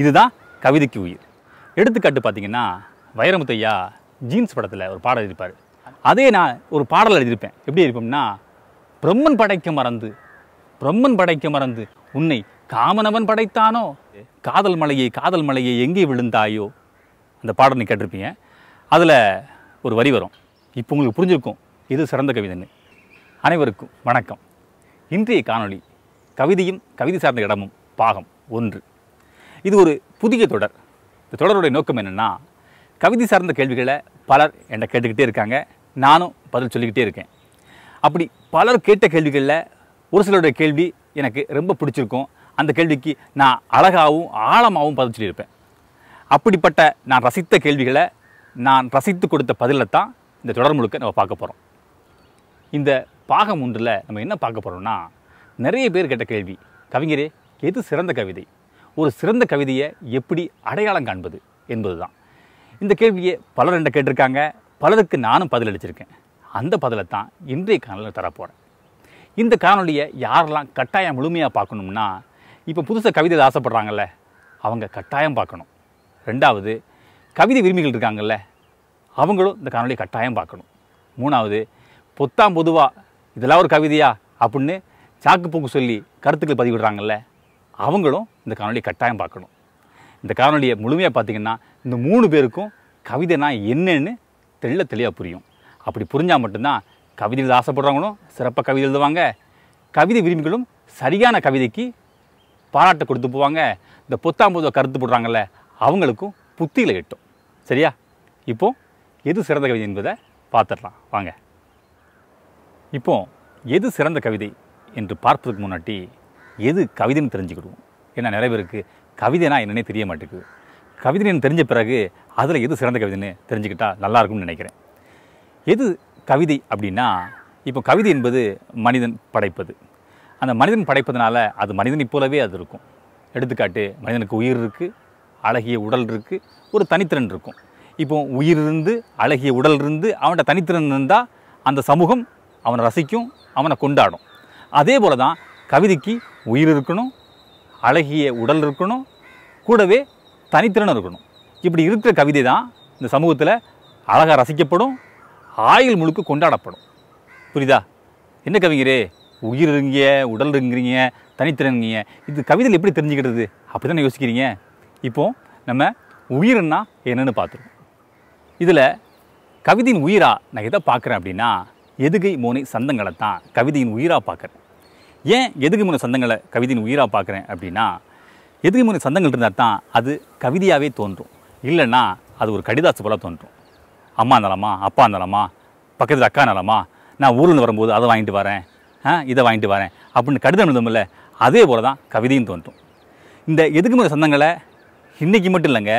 இதுதான் கவிதைக்கு உயிர் எடுத்துக்காட்டு பார்த்தீங்கன்னா வைரமுத்தையா ஜீன்ஸ் படத்தில் ஒரு பாடல் எழுதிப்பார் அதே நான் ஒரு பாடல் எழுதியிருப்பேன் எப்படி இருப்போம்னா பிரம்மன் படைக்க மறந்து பிரம்மன் படைக்க மறந்து உன்னை காமனவன் படைத்தானோ காதல் மலையை காதல் மலையை எங்கே விழுந்தாயோ அந்த பாடல் நீ கேட்டிருப்பீங்க அதில் ஒரு வரி வரும் இப்போ உங்களுக்கு புரிஞ்சிருக்கும் இது சிறந்த கவிதைன்னு அனைவருக்கும் வணக்கம் இன்றைய காணொளி கவிதையும் கவிதை சார்ந்த இடமும் பாகம் ஒன்று இது ஒரு புதிய தொடர் இந்த தொடருடைய நோக்கம் என்னென்னா கவிதை சார்ந்த கேள்விகளை பலர் என்னை கேட்டுக்கிட்டே இருக்காங்க நானும் பதில் சொல்லிக்கிட்டே இருக்கேன் அப்படி பலர் கேட்ட கேள்விகளில் ஒரு சிலருடைய கேள்வி எனக்கு ரொம்ப பிடிச்சிருக்கும் அந்த கேள்விக்கு நான் அழகாகவும் ஆழமாகவும் பதில் சொல்லியிருப்பேன் அப்படிப்பட்ட நான் ரசித்த கேள்விகளை நான் ரசித்து கொடுத்த பதிலை தான் இந்த தொடர் முழுக்க நம்ம பார்க்க போகிறோம் இந்த பாகம் ஒன்றில் நம்ம என்ன பார்க்க போகிறோம்னா நிறைய பேர் கேட்ட கேள்வி கவிஞரே எது சிறந்த கவிதை ஒரு சிறந்த கவிதையை எப்படி அடையாளம் காண்பது என்பது தான் இந்த கேள்வியை பலர் என்ன கேட்டிருக்காங்க பலருக்கு நானும் பதில் அளிச்சிருக்கேன் அந்த பதிலை தான் இன்றைய காணொலியில் தரப்போகிறேன் இந்த காணொலியை யாரெல்லாம் கட்டாயம் முழுமையாக பார்க்கணும்னா இப்போ புதுசாக கவிதை ஆசைப்படுறாங்கல்ல அவங்க கட்டாயம் பார்க்கணும் ரெண்டாவது கவிதை விரும்பிகள் இருக்காங்கல்ல அவங்களும் இந்த காணொலியை கட்டாயம் பார்க்கணும் மூணாவது பொத்தாம் பொதுவாக இதெல்லாம் ஒரு கவிதையா அப்படின்னு சாக்கு போக்கு சொல்லி கருத்துக்கள் பதிவிடுறாங்கல்ல அவங்களும் இந்த காணொலியை கட்டாயம் பார்க்கணும் இந்த காணொலியை முழுமையாக பார்த்திங்கன்னா இந்த மூணு பேருக்கும் கவிதைனா என்னன்னு தெள்ள தெளிவாக புரியும் அப்படி புரிஞ்சால் மட்டும்தான் கவிதை எழுத ஆசைப்படுறவங்களும் சிறப்பாக கவிதை எழுதுவாங்க கவிதை விரும்பிகளும் சரியான கவிதைக்கு பாராட்டை கொடுத்து போவாங்க இந்த பொத்தாம்பதுவை கருத்து போடுறாங்கல்ல அவங்களுக்கும் புத்தியில் எட்டும் சரியா இப்போது எது சிறந்த கவிதை என்பதை பார்த்துடலாம் வாங்க இப்போது எது சிறந்த கவிதை என்று பார்ப்பதற்கு முன்னாடி எது கவிதைன்னு தெரிஞ்சுக்கிடுவோம் ஏன்னா நிறைய பேருக்கு கவிதைனா என்னன்னே தெரிய மாட்டேங்குது கவிதைன்னு தெரிஞ்ச பிறகு அதில் எது சிறந்த கவிதைன்னு தெரிஞ்சுக்கிட்டால் நல்லாயிருக்கும்னு நினைக்கிறேன் எது கவிதை அப்படின்னா இப்போ கவிதை என்பது மனிதன் படைப்பது அந்த மனிதன் படைப்பதனால அது மனிதனை போலவே அது இருக்கும் எடுத்துக்காட்டு மனிதனுக்கு உயிர் இருக்குது அழகிய உடல் இருக்குது ஒரு தனித்திறன் இருக்கும் இப்போ உயிர் இருந்து அழகிய உடல் இருந்து அவன்கிட்ட தனித்திறன் இருந்தால் அந்த சமூகம் அவனை ரசிக்கும் அவனை கொண்டாடும் அதே போல் தான் கவிதைக்கு உயிர் இருக்கணும் அழகிய உடல் இருக்கணும் கூடவே தனித்திறன் இருக்கணும் இப்படி இருக்கிற கவிதை தான் இந்த சமூகத்தில் அழகாக ரசிக்கப்படும் ஆயுள் முழுக்க கொண்டாடப்படும் புரியுதா என்ன கவிஞரே உயிர் இருங்க உடல் இருங்கிறீங்க தனித்திறனுங்க இது கவிதையில் எப்படி தெரிஞ்சுக்கிறது அப்படி தான் யோசிக்கிறீங்க இப்போது நம்ம உயிர்னா என்னென்னு பார்த்துருவோம் இதில் கவிதையின் உயிராக நான் எதை பார்க்குறேன் அப்படின்னா எதுகை மோனை சந்தங்களை தான் கவிதையின் உயிராக பார்க்குறேன் ஏன் எதுக்கு முன்ன சந்தங்களை கவிதையின் உயிராக பார்க்குறேன் அப்படின்னா எதுக்கு முன்ன சந்தங்கள் இருந்தால் தான் அது கவிதையாகவே தோன்றும் இல்லைன்னா அது ஒரு கடிதாசு போல் தோன்றும் அம்மா நலமா அப்பா நலமா பக்கத்தில் அக்கா நலமா நான் ஊரில் வரும்போது அதை வாங்கிட்டு வரேன் ஆ இதை வாங்கிட்டு வரேன் அப்படின்னு கடிதம் எழுதுமில்ல அதே போல் தான் கவிதையும் தோன்றும் இந்த எதுக்கு முறை சந்தங்களை இன்றைக்கி மட்டும் இல்லைங்க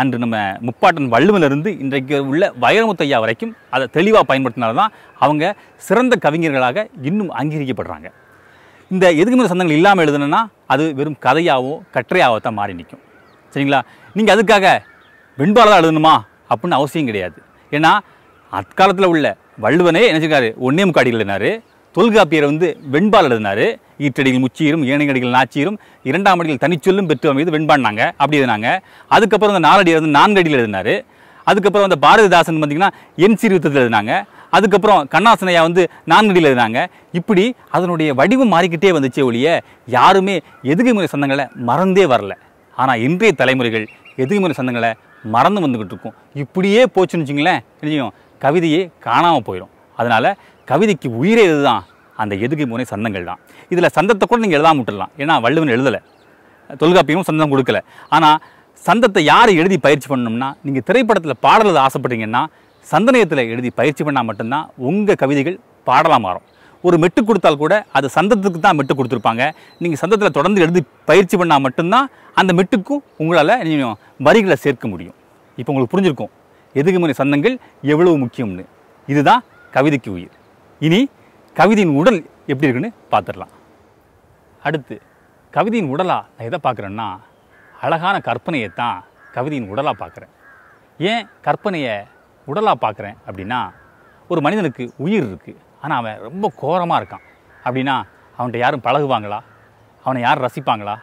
அன்று நம்ம முப்பாட்டன் வள்ளுவிலிருந்து இன்றைக்கு உள்ள வைரமுத்தையா வரைக்கும் அதை தெளிவாக பயன்படுத்தினால்தான் அவங்க சிறந்த கவிஞர்களாக இன்னும் அங்கீகரிக்கப்படுறாங்க இந்த எதுக்குமே சந்தங்கள் இல்லாமல் எழுதுனேன்னா அது வெறும் கதையாகவோ கற்றையாகவோ தான் மாறி நிற்கும் சரிங்களா நீங்கள் அதுக்காக வெண்பாலாக தான் எழுதணுமா அப்படின்னு அவசியம் கிடையாது ஏன்னா அக்காலத்தில் உள்ள வள்ளுவனே என்ன செய்கிறார் ஒன்னே முக்காடிகள் எழுதினார் தொல்காப்பியரை வந்து வெண்பால் எழுதினார் ஈற்றடியில் முச்சீரும் ஏனையடிகள் நாச்சீரும் இரண்டாம் அடிகள் தனிச்சொல்லும் பெற்று அமைந்து வெண்பாடினாங்க அப்படி எழுதினாங்க அதுக்கப்புறம் அந்த நாலடியில் வந்து நான்கடியில் எழுதினார் அதுக்கப்புறம் அந்த பாரதிதாசன் பார்த்திங்கன்னா என் சீர்திருத்தத்தில் எழுதினாங்க அதுக்கப்புறம் கண்ணாசனையா வந்து நான்கடியில் இருந்தாங்க இப்படி அதனுடைய வடிவம் மாறிக்கிட்டே வந்துச்சே ஒழிய யாருமே எதுகைமுறை சந்தங்களை மறந்தே வரல ஆனால் இன்றைய தலைமுறைகள் எதுகைமுறை சந்தங்களை மறந்து வந்துக்கிட்டு இருக்கும் இப்படியே போச்சுன்னு வச்சுங்களேன் கவிதையே காணாமல் போயிடும் அதனால் கவிதைக்கு உயிரே இதுதான் அந்த எதுகை முறை சந்தங்கள் தான் இதில் சந்தத்தை கூட நீங்கள் எழுதாம விட்டுடலாம் ஏன்னா வள்ளுவன் எழுதலை தொல்காப்பியமும் சந்தம் கொடுக்கல ஆனால் சந்தத்தை யார் எழுதி பயிற்சி பண்ணணும்னா நீங்கள் திரைப்படத்தில் பாடுறது ஆசைப்பட்டீங்கன்னா சந்தனயத்தில் எழுதி பயிற்சி பண்ணால் மட்டும்தான் உங்கள் கவிதைகள் பாடலாம் மாறும் ஒரு மெட்டு கொடுத்தால் கூட அது சந்தத்துக்கு தான் மெட்டு கொடுத்துருப்பாங்க நீங்கள் சந்தத்தில் தொடர்ந்து எழுதி பயிற்சி பண்ணால் மட்டும்தான் அந்த மெட்டுக்கும் உங்களால் நீங்கள் வரிகளை சேர்க்க முடியும் இப்போ உங்களுக்கு புரிஞ்சிருக்கும் எதுக்கு முறை சந்தங்கள் எவ்வளவு முக்கியம்னு இதுதான் கவிதைக்கு உயிர் இனி கவிதையின் உடல் எப்படி இருக்குன்னு பார்த்துடலாம் அடுத்து கவிதையின் உடலாக நான் எதை பார்க்குறேன்னா அழகான கற்பனையை தான் கவிதையின் உடலாக பார்க்குறேன் ஏன் கற்பனையை உடலாக பார்க்குறேன் அப்படின்னா ஒரு மனிதனுக்கு உயிர் இருக்குது ஆனால் அவன் ரொம்ப கோரமாக இருக்கான் அப்படின்னா அவன்கிட்ட யாரும் பழகுவாங்களா அவனை யாரும் ரசிப்பாங்களா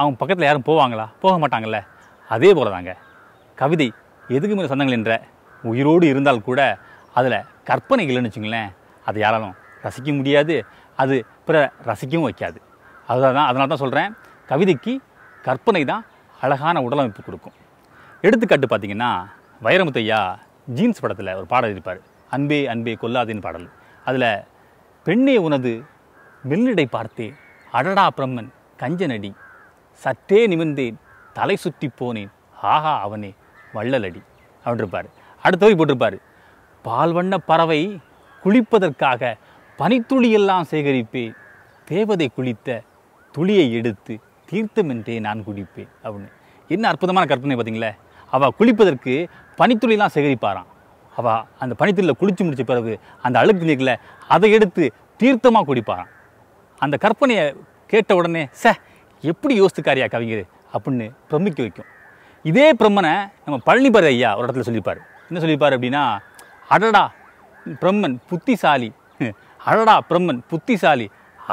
அவன் பக்கத்தில் யாரும் போவாங்களா போக மாட்டாங்கல்ல அதே போல் தாங்க கவிதை எதுக்கு மேலே சொந்தங்கள் என்ற உயிரோடு இருந்தால் கூட அதில் கற்பனைகள்னு வச்சுங்களேன் அதை யாராலும் ரசிக்க முடியாது அது பிற ரசிக்கவும் வைக்காது அதுதான் அதனால தான் சொல்கிறேன் கவிதைக்கு கற்பனை தான் அழகான உடலமைப்பு கொடுக்கும் எடுத்துக்காட்டு பார்த்திங்கன்னா வைரமுத்தையா ஜீன்ஸ் படத்தில் ஒரு பாடல் இருப்பார் அன்பே அன்பே கொல்லாதின் பாடல் அதில் பெண்ணே உனது மெல்லிடை பார்த்தே அடடா பிரம்மன் கஞ்சனடி சற்றே நிமிர்ந்தேன் தலை சுற்றி போனேன் ஆஹா அவனே வள்ளலடி அப்படிருப்பார் அடுத்தவை போட்டிருப்பார் பால்வண்ண பறவை குளிப்பதற்காக பனித்துளியெல்லாம் சேகரிப்பேன் தேவதை குளித்த துளியை எடுத்து தீர்த்தமென்றே நான் குடிப்பேன் அப்படின்னு என்ன அற்புதமான கற்பனை பார்த்தீங்களே அவள் குளிப்பதற்கு பனித்துளிலாம் சேகரிப்பாராம் அவள் அந்த பனித்துளியில் குளிச்சு முடித்த பிறகு அந்த அழுக்கு நீக்கில் அதை எடுத்து தீர்த்தமாக குடிப்பாராம் அந்த கற்பனையை கேட்ட உடனே ச எப்படி யோசித்துக்காரியா கவிஞர் அப்படின்னு பிரமிக்க வைக்கும் இதே பிரம்மனை நம்ம பழனிபர் ஐயா ஒரு இடத்துல சொல்லிப்பார் என்ன சொல்லிப்பார் அப்படின்னா அடடா பிரம்மன் புத்திசாலி அடடா பிரம்மன் புத்திசாலி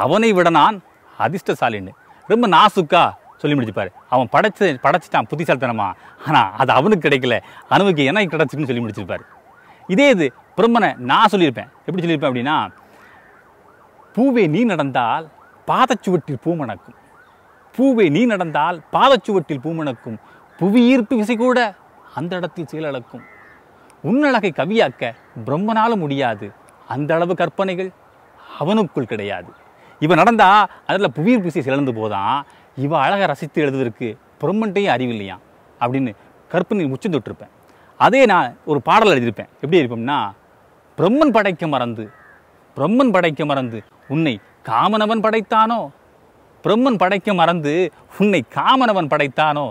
அவனை விட நான் அதிர்ஷ்டசாலின்னு ரொம்ப நாசுக்கா சொல்லி முடிச்சுப்பாரு அவன் படைச்சு படைச்சிட்டான் புத்திசாலித்தனமா ஆனால் அது அவனுக்கு கிடைக்கல அணுவுக்கு என்ன கிடச்சின்னு சொல்லி முடிச்சிருப்பார் இதே இது பிரம்மனை நான் சொல்லியிருப்பேன் எப்படி சொல்லியிருப்பேன் அப்படின்னா பூவே நீ நடந்தால் பாதச்சுவட்டில் பூமணக்கும் பூவே நீ நடந்தால் பாதச்சுவட்டில் புவி புவியீர்ப்பு விசை கூட அந்த இடத்தில் சீலழக்கும் உன்னழகை கவியாக்க பிரம்மனாலும் முடியாது அந்த அளவு கற்பனைகள் அவனுக்குள் கிடையாது இவன் நடந்தால் அதில் புவியீர்ப்பு விசை சிலந்து போதான் இவ அழக ரசித்து எழுதுவதற்கு பிரம்மன்ட்டையும் அறிவில்லையா அப்படின்னு கற்பனை உச்சம் தொட்டிருப்பேன் அதே நான் ஒரு பாடல் எழுதியிருப்பேன் எப்படி இருப்போம்னா பிரம்மன் படைக்க மறந்து பிரம்மன் படைக்க மறந்து உன்னை காமனவன் படைத்தானோ பிரம்மன் படைக்க மறந்து உன்னை காமனவன் படைத்தானோ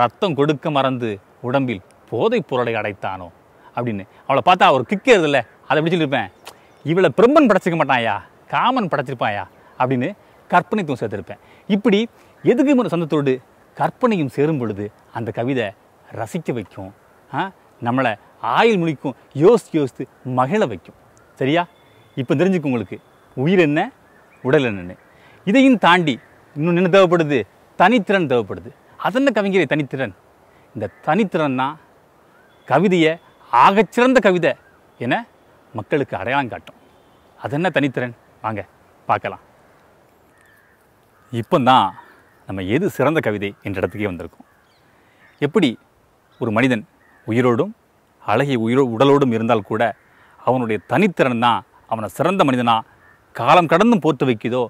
ரத்தம் கொடுக்க மறந்து உடம்பில் போதை பொருளை அடைத்தானோ அப்படின்னு அவளை பார்த்தா அவர் கிக்கிறதில்ல அதை எப்படி சொல்லியிருப்பேன் இவளை பிரம்மன் படைச்சிக்க மாட்டாயா காமன் படைச்சிருப்பாயா அப்படின்னு கற்பனைத்துவம் சேர்த்துருப்பேன் இப்படி எதுக்கு இவன் சந்தத்தோடு கற்பனையும் சேரும் பொழுது அந்த கவிதை ரசிக்க வைக்கும் நம்மளை ஆயில் முழிக்கும் யோசித்து யோசித்து மகிழ வைக்கும் சரியா இப்போ தெரிஞ்சுக்கும் உங்களுக்கு உயிர் என்ன உடல் என்னன்னு இதையும் தாண்டி இன்னும் என்ன தேவைப்படுது தனித்திறன் தேவைப்படுது அதென்ன கவிஞரை தனித்திறன் இந்த தனித்திறன் தான் கவிதையை ஆகச்சிறந்த கவிதை என மக்களுக்கு அடையாளம் காட்டும் அதென்ன தனித்திறன் வாங்க பார்க்கலாம் இப்போ தான் நம்ம எது சிறந்த கவிதை என்ற இடத்துக்கே வந்திருக்கோம் எப்படி ஒரு மனிதன் உயிரோடும் அழகிய உயிரோ உடலோடும் இருந்தால் கூட அவனுடைய தனித்திறன் தான் அவனை சிறந்த மனிதனாக காலம் கடந்தும் போர்த்து வைக்குதோ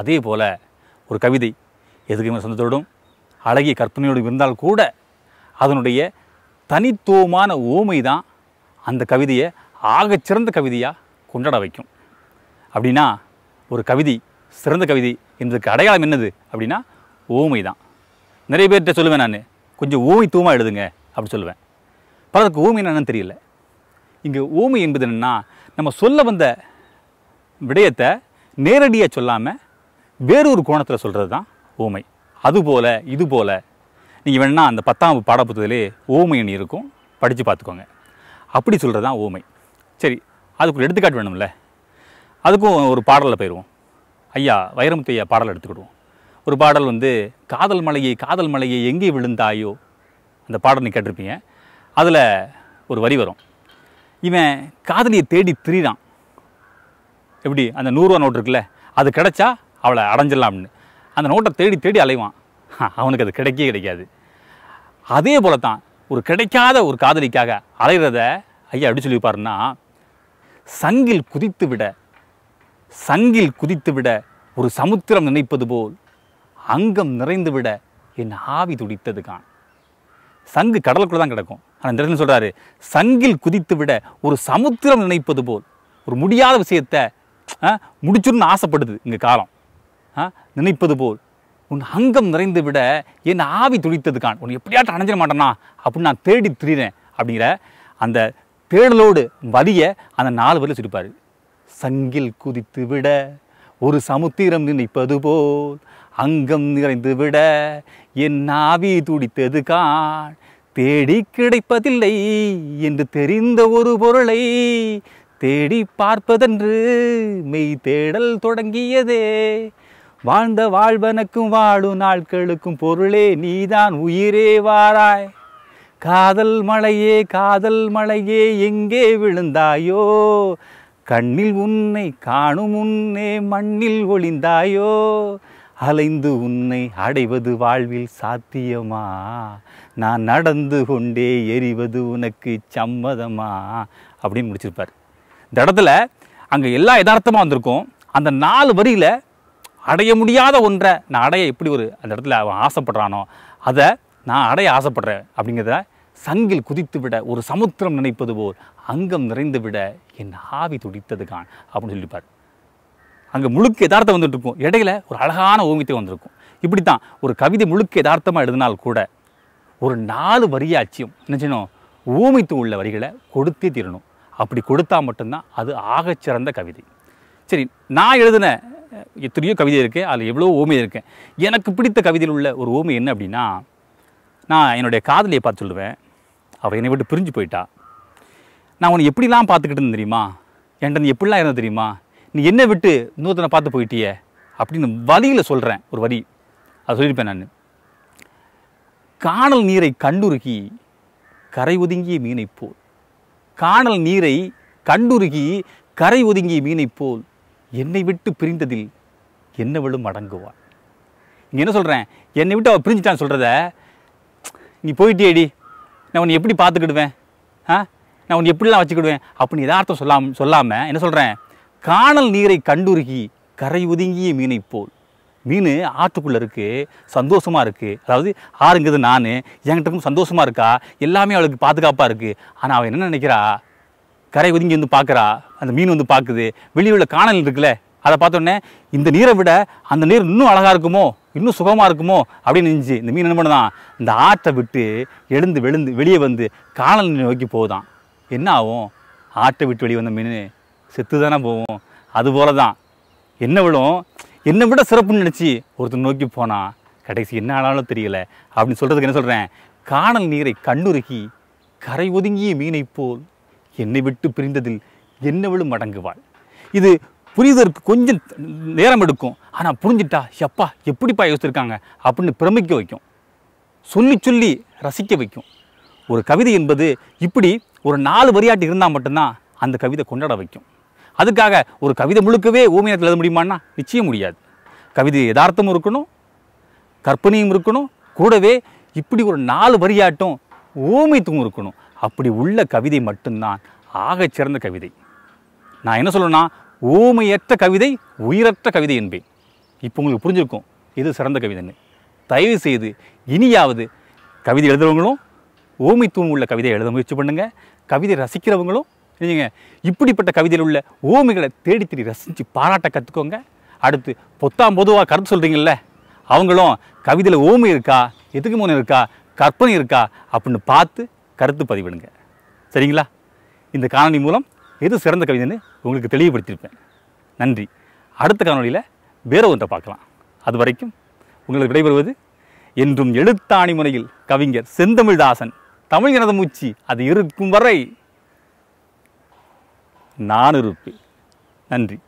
அதே போல் ஒரு கவிதை எதுக்குமே சொந்தத்தோடும் அழகிய கற்பனையோடும் இருந்தால் கூட அதனுடைய தனித்துவமான ஓமை தான் அந்த கவிதையை ஆகச்சிறந்த கவிதையாக கொண்டாட வைக்கும் அப்படின்னா ஒரு கவிதை சிறந்த கவிதை என்பதற்கு அடையாளம் என்னது அப்படின்னா ஊமை தான் நிறைய பேர்கிட்ட சொல்லுவேன் நான் கொஞ்சம் ஊமைத்துவமாக எழுதுங்க அப்படி சொல்லுவேன் பலருக்கு ஊமை என்னன்னு தெரியல இங்கே ஊமை என்பது என்னென்னா நம்ம சொல்ல வந்த விடயத்தை நேரடியாக சொல்லாமல் வேறொரு கோணத்தில் சொல்கிறது தான் ஊமை அதுபோல் இது போல் நீங்கள் வேணுன்னா அந்த பத்தாம் பாடப்புத்தகத்திலே ஓமைன்னு இருக்கும் படித்து பார்த்துக்கோங்க அப்படி சொல்கிறது தான் ஓமை சரி அதுக்கு ஒரு எடுத்துக்காட்டு வேணும்ல அதுக்கும் ஒரு பாடலில் போயிடுவோம் ஐயா வைரமுத்து ஐயா எடுத்துக்கிடுவோம் ஒரு பாடல் வந்து காதல் மலையை காதல் மலையை எங்கே விழுந்தாயோ அந்த பாடல் நீ கேட்டிருப்பீங்க அதில் ஒரு வரி வரும் இவன் காதலியை தேடி திரிதான் எப்படி அந்த நூறுரூவா நோட் இருக்குல்ல அது கிடச்சா அவளை அடைஞ்சிடலாம்னு அந்த நோட்டை தேடி தேடி அலைவான் அவனுக்கு அது கிடைக்கவே கிடைக்காது அதே போல தான் ஒரு கிடைக்காத ஒரு காதலிக்காக அலைகிறத ஐயா எப்படி சொல்லிப்பாருன்னா சங்கில் குதித்து விட சங்கில் குதித்து விட ஒரு சமுத்திரம் நினைப்பது போல் அங்கம் நிறைந்துவிட என் ஆவி துடித்தது கான் சங்கு கடலுக்குள்ளே தான் கிடக்கும் ஆனால் இந்த இடத்துல சொல்கிறாரு சங்கில் குதித்து விட ஒரு சமுத்திரம் நினைப்பது போல் ஒரு முடியாத விஷயத்தை முடிச்சுன்னு ஆசைப்படுது இங்கே காலம் நினைப்பது போல் உன் அங்கம் நிறைந்து விட என் ஆவி துடித்தது கான் உன் எப்படியாட்டும் அணைஞ்சிட மாட்டேனா அப்படின்னு நான் தேடி திரிகிறேன் அப்படிங்கிற அந்த தேடலோடு வரிய அந்த நாலு வரையில் சொல்லிப்பார் சங்கில் குதித்து விட ஒரு சமுத்திரம் நினைப்பது போல் அங்கம் நிறைந்து விட என் நாவி துடித்தது கான் தேடி கிடைப்பதில்லை என்று தெரிந்த ஒரு பொருளை தேடி பார்ப்பதென்று மெய் தேடல் தொடங்கியதே வாழ்ந்த வாழ்வனுக்கும் வாழும் நாட்களுக்கும் பொருளே நீதான் உயிரே வாராய் காதல் மலையே காதல் மலையே எங்கே விழுந்தாயோ கண்ணில் உன்னை காணும் உன்னே மண்ணில் ஒளிந்தாயோ அலைந்து உன்னை அடைவது வாழ்வில் சாத்தியமா நான் நடந்து கொண்டே எறிவது உனக்கு சம்மதமா அப்படின்னு முடிச்சிருப்பார் இந்த இடத்துல அங்கே எல்லா யதார்த்தமாக வந்திருக்கும் அந்த நாலு வரியில் அடைய முடியாத ஒன்றை நான் அடைய எப்படி ஒரு அந்த இடத்துல அவன் ஆசைப்படுறானோ அதை நான் அடைய ஆசைப்படுறேன் அப்படிங்கிறத சங்கில் குதித்து விட ஒரு சமுத்திரம் நினைப்பது போல் அங்கம் நிறைந்து விட என் ஆவி துடித்தது கான் அப்படின்னு சொல்லிப்பார் அங்கே முழுக்க யதார்த்தம் வந்துட்டு இருக்கும் இடையில ஒரு அழகான ஓவியத்தை வந்திருக்கும் இப்படி தான் ஒரு கவிதை முழுக்க யதார்த்தமாக எழுதினால் கூட ஒரு நாலு வரியாச்சியும் என்ன செய்யணும் ஊமைத்து உள்ள வரிகளை கொடுத்தே தீரணும் அப்படி கொடுத்தா மட்டும்தான் அது ஆகச்சிறந்த கவிதை சரி நான் எழுதின எத்தனையோ கவிதை இருக்கேன் அதில் எவ்வளோ ஓமை இருக்கேன் எனக்கு பிடித்த கவிதையில் உள்ள ஒரு ஓமை என்ன அப்படின்னா நான் என்னுடைய காதலியை பார்த்து சொல்லுவேன் அவள் என்னை விட்டு பிரிஞ்சு போயிட்டா நான் உன்னை எப்படிலாம் பார்த்துக்கிட்டு இருந்தேன் தெரியுமா என்கிட்ட எப்படிலாம் இருந்தேன் தெரியுமா நீ என்னை விட்டு இன்னொருத்தனை பார்த்து போயிட்டியே அப்படின்னு வழியில் சொல்கிறேன் ஒரு வரி அதை சொல்லியிருப்பேன் நான் காணல் நீரை கண்டுருகி கரை ஒதுங்கிய மீனை போல் காணல் நீரை கண்டுருகி கரை ஒதுங்கிய மீனை போல் என்னை விட்டு பிரிந்ததில் என்னவளும் அடங்குவாள் இங்கே என்ன சொல்கிறேன் என்னை விட்டு அவள் பிரிஞ்சிட்டான்னு சொல்கிறத நீ போயிட்டியேடி நான் உன்னை எப்படி பார்த்துக்கிடுவேன் ஆ நான் உன்னை எப்படிலாம் வச்சுக்கிடுவேன் அப்படின்னு எதார்த்தம் சொல்லாம சொல்லாமல் என்ன சொல்கிறேன் காணல் நீரை கண்டுருகி கரை ஒதுங்கிய மீனை போல் மீன் ஆற்றுக்குள்ளே இருக்குது சந்தோஷமாக இருக்குது அதாவது ஆறுங்கிறது நான் என்கிட்டக்கும் சந்தோஷமாக இருக்கா எல்லாமே அவளுக்கு பாதுகாப்பாக இருக்குது ஆனால் அவள் என்ன நினைக்கிறா கரை ஒதுங்கி வந்து பார்க்குறா அந்த மீன் வந்து பார்க்குது வெளியே உள்ள காணல் இருக்குல்ல அதை பார்த்தோன்னே இந்த நீரை விட அந்த நீர் இன்னும் அழகாக இருக்குமோ இன்னும் சுகமாக இருக்குமோ அப்படின்னு நினச்சி இந்த மீன் என்ன பண்ணுதான் இந்த ஆற்றை விட்டு எழுந்து வெளுந்து வெளியே வந்து காணல் நோக்கி போகுதான் என்ன ஆகும் ஆட்டை விட்டு வெளியே வந்த மீன் செத்து தானே போவோம் அதுபோல தான் என்ன விடும் என்னை விட சிறப்புன்னு நினச்சி ஒருத்தர் நோக்கி போனால் கடைசி என்ன ஆனாலும் தெரியல அப்படின்னு சொல்கிறதுக்கு என்ன சொல்கிறேன் காணல் நீரை கண்ணுருகி கரை ஒதுங்கிய மீனை போல் என்னை விட்டு பிரிந்ததில் என்ன விழும் அடங்குவாள் இது புரிதற்கு கொஞ்சம் நேரம் எடுக்கும் ஆனால் புரிஞ்சிட்டா எப்பா எப்படிப்பா யோசிச்சிருக்காங்க அப்படின்னு பிரமிக்க வைக்கும் சொல்லி சொல்லி ரசிக்க வைக்கும் ஒரு கவிதை என்பது இப்படி ஒரு நாலு வரியாட்டு இருந்தால் மட்டும்தான் அந்த கவிதை கொண்டாட வைக்கும் அதுக்காக ஒரு கவிதை முழுக்கவே ஓமியத்தில் எழுத முடியுமான்னா நிச்சயம் முடியாது கவிதை யதார்த்தமும் இருக்கணும் கற்பனையும் இருக்கணும் கூடவே இப்படி ஒரு நாலு வரியாட்டும் ஓமியத்தும் இருக்கணும் அப்படி உள்ள கவிதை மட்டும்தான் ஆகச்சிறந்த கவிதை நான் என்ன சொல்லணும்னா ஓமையற்ற கவிதை உயிரற்ற கவிதை என்பேன் இப்போ உங்களுக்கு புரிஞ்சிருக்கும் இது சிறந்த கவிதைன்னு தயவு செய்து இனியாவது கவிதை எழுதுகிறவங்களும் ஓமைத்துவம் உள்ள கவிதை எழுத முயற்சி பண்ணுங்கள் கவிதை ரசிக்கிறவங்களும் தெரிஞ்சுங்க இப்படிப்பட்ட கவிதையில் உள்ள ஓமைகளை தேடி தேடி ரசித்து பாராட்ட கற்றுக்கோங்க அடுத்து பொத்தாம் பொதுவாக கருத்து சொல்கிறீங்கள அவங்களும் கவிதையில் ஓமை இருக்கா எதுக்கு மூணு இருக்கா கற்பனை இருக்கா அப்படின்னு பார்த்து கருத்து பதிவிடுங்க சரிங்களா இந்த காணொலி மூலம் எது சிறந்த கவிதைன்னு உங்களுக்கு தெளிவுபடுத்தியிருப்பேன் நன்றி அடுத்த காணொலியில் வேற ஒன்றை பார்க்கலாம் அது வரைக்கும் உங்களுக்கு விடைபெறுவது என்றும் எழுத்தாணி முறையில் கவிஞர் செந்தமிழ்தாசன் தமிழ் மூச்சு அது இருக்கும் வரை நான் இருப்பேன் நன்றி